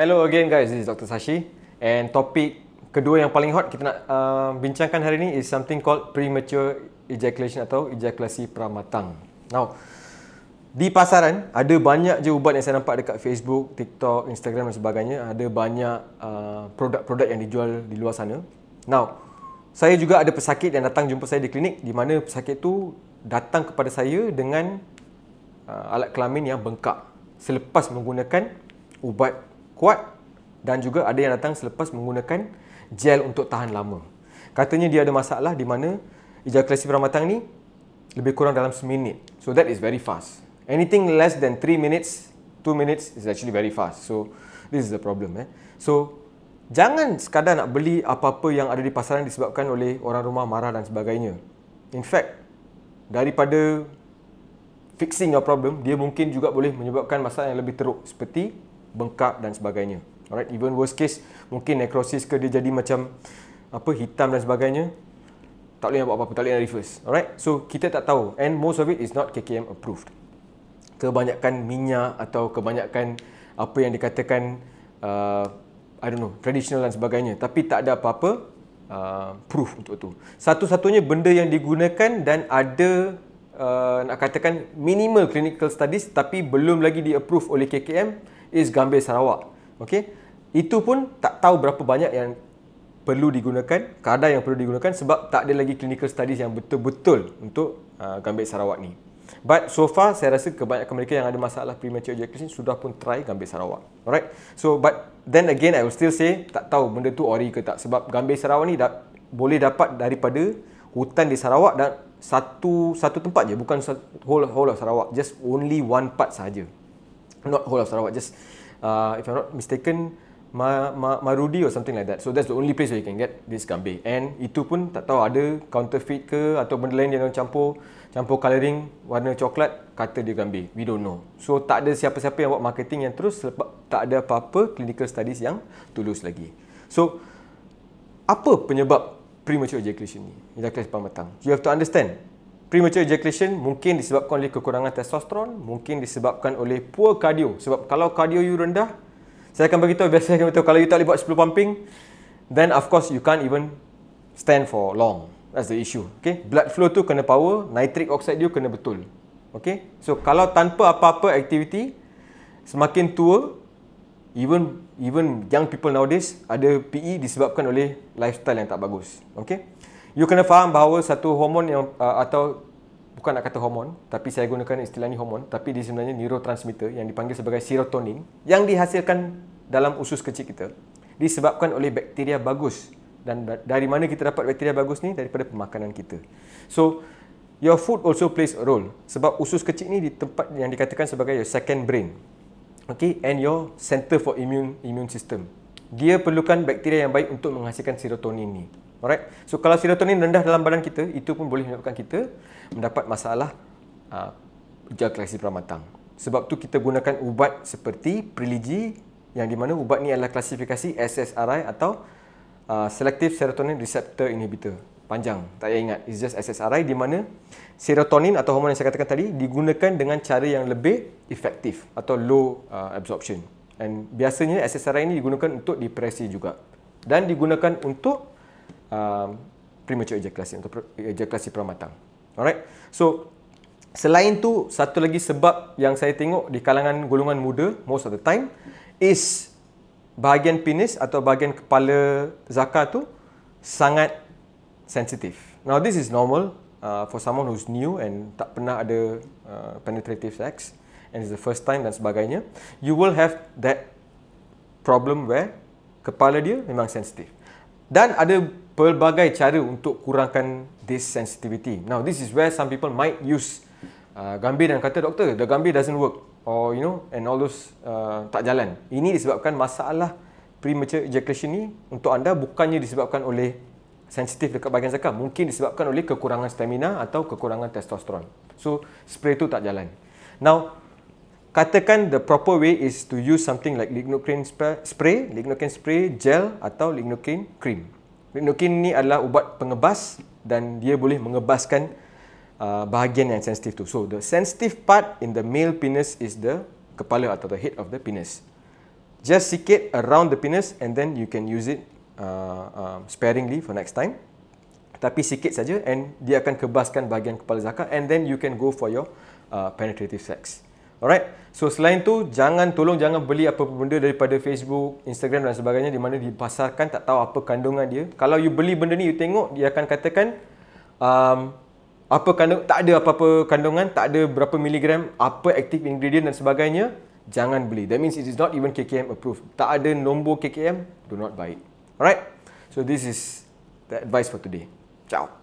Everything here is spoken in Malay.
Hello again guys, this is Dr. Sashi and topik kedua yang paling hot kita nak uh, bincangkan hari ini is something called premature ejaculation atau ejakulasi pramatang. Now, di pasaran ada banyak je ubat yang saya nampak dekat Facebook, TikTok, Instagram dan sebagainya. Ada banyak uh, produk-produk yang dijual di luar sana. Now, saya juga ada pesakit yang datang jumpa saya di klinik di mana pesakit tu datang kepada saya dengan uh, alat kelamin yang bengkak selepas menggunakan ubat kuat dan juga ada yang datang selepas menggunakan gel untuk tahan lama. Katanya dia ada masalah di mana ejakulasi pramatang ni lebih kurang dalam seminit. So that is very fast. Anything less than 3 minutes, 2 minutes is actually very fast. So this is the problem eh. So jangan sekadar nak beli apa-apa yang ada di pasaran disebabkan oleh orang rumah marah dan sebagainya. In fact, daripada fixing your problem, dia mungkin juga boleh menyebabkan masalah yang lebih teruk seperti bengkak dan sebagainya. Alright, even worst case mungkin necrosis ke dia jadi macam apa hitam dan sebagainya. Tak boleh nak buat apa-apa, tak boleh nak reverse. Alright, so kita tak tahu and most of it is not KKM approved. Kebanyakan minyak atau kebanyakan apa yang dikatakan uh, I don't know, traditional dan sebagainya. Tapi tak ada apa-apa uh, proof untuk itu. Satu-satunya benda yang digunakan dan ada uh, nak katakan minimal clinical studies tapi belum lagi di approve oleh KKM is Gambir Sarawak. Okey. Itu pun tak tahu berapa banyak yang perlu digunakan, kadar yang perlu digunakan sebab tak ada lagi clinical studies yang betul-betul untuk uh, Gambir Sarawak ni. But so far saya rasa kebanyakan mereka yang ada masalah premature ejaculation sudah pun try Gambir Sarawak. Alright. So but then again I will still say tak tahu benda tu ori ke tak sebab Gambir Sarawak ni dah, boleh dapat daripada hutan di Sarawak dan satu satu tempat je bukan whole whole Sarawak just only one part saja not whole of Sarawak, just uh, if I'm not mistaken, Ma, Ma, Marudi or something like that. So that's the only place where you can get this gambir. And itu pun tak tahu ada counterfeit ke atau benda lain yang campur campur colouring warna coklat kata dia gambir. We don't know. So tak ada siapa-siapa yang buat marketing yang terus sebab tak ada apa-apa clinical studies yang tulus lagi. So apa penyebab premature ejaculation ni? Ejaculasi sepanjang matang. You have to understand premature ejaculation mungkin disebabkan oleh kekurangan Testosteron, mungkin disebabkan oleh poor cardio. Sebab kalau cardio you rendah, saya akan beritahu, biasanya saya akan kalau you tak boleh buat 10 pumping, then of course you can't even stand for long. That's the issue. Okay? Blood flow tu kena power, nitric oxide you kena betul. Okay? So kalau tanpa apa-apa activity, semakin tua, even even young people nowadays ada PE disebabkan oleh lifestyle yang tak bagus. Okay? you kena faham bahawa satu hormon yang uh, atau bukan nak kata hormon tapi saya gunakan istilah ni hormon tapi dia sebenarnya neurotransmitter yang dipanggil sebagai serotonin yang dihasilkan dalam usus kecil kita disebabkan oleh bakteria bagus dan dari mana kita dapat bakteria bagus ni daripada pemakanan kita so your food also plays a role sebab usus kecil ni di tempat yang dikatakan sebagai your second brain okay and your center for immune immune system dia perlukan bakteria yang baik untuk menghasilkan serotonin ni. Alright. So kalau serotonin rendah dalam badan kita, itu pun boleh menyebabkan kita mendapat masalah uh, gel klasi pramatang. Sebab tu kita gunakan ubat seperti Prilegy yang di mana ubat ni adalah klasifikasi SSRI atau uh, Selective Serotonin Receptor Inhibitor. Panjang, tak payah ingat. It's just SSRI di mana serotonin atau hormon yang saya katakan tadi digunakan dengan cara yang lebih efektif atau low uh, absorption. Dan biasanya aksesori ini digunakan untuk depresi juga dan digunakan untuk uh, premature ejaculation atau ejakulasi pramatang. Alright. So selain tu satu lagi sebab yang saya tengok di kalangan golongan muda most of the time is bahagian penis atau bahagian kepala zakar tu sangat sensitif. Now this is normal uh, for someone who's new and tak pernah ada uh, penetrative sex and it's the first time dan sebagainya, you will have that problem where kepala dia memang sensitif. Dan ada pelbagai cara untuk kurangkan this sensitivity. Now, this is where some people might use uh, gambir dan kata, Doktor, the gambir doesn't work. Or, you know, and all those uh, tak jalan. Ini disebabkan masalah premature ejaculation ni untuk anda bukannya disebabkan oleh sensitif dekat bahagian zakar. Mungkin disebabkan oleh kekurangan stamina atau kekurangan testosterone. So, spray tu tak jalan. Now, katakan the proper way is to use something like lignocaine spray, lignocaine spray gel atau lignocaine cream. Lignocaine ni adalah ubat pengebas dan dia boleh mengebaskan uh, bahagian yang sensitif tu. So the sensitive part in the male penis is the kepala atau the head of the penis. Just it around the penis and then you can use it uh, uh, sparingly for next time. Tapi sikit saja and dia akan kebaskan bahagian kepala zakar and then you can go for your uh, penetrative sex. Alright. So selain tu jangan tolong jangan beli apa-apa benda daripada Facebook, Instagram dan sebagainya di mana dipasarkan tak tahu apa kandungan dia. Kalau you beli benda ni you tengok dia akan katakan um, apa kandung tak ada apa-apa kandungan, tak ada berapa miligram, apa active ingredient dan sebagainya, jangan beli. That means it is not even KKM approved. Tak ada nombor KKM, do not buy it. Alright. So this is the advice for today. Ciao.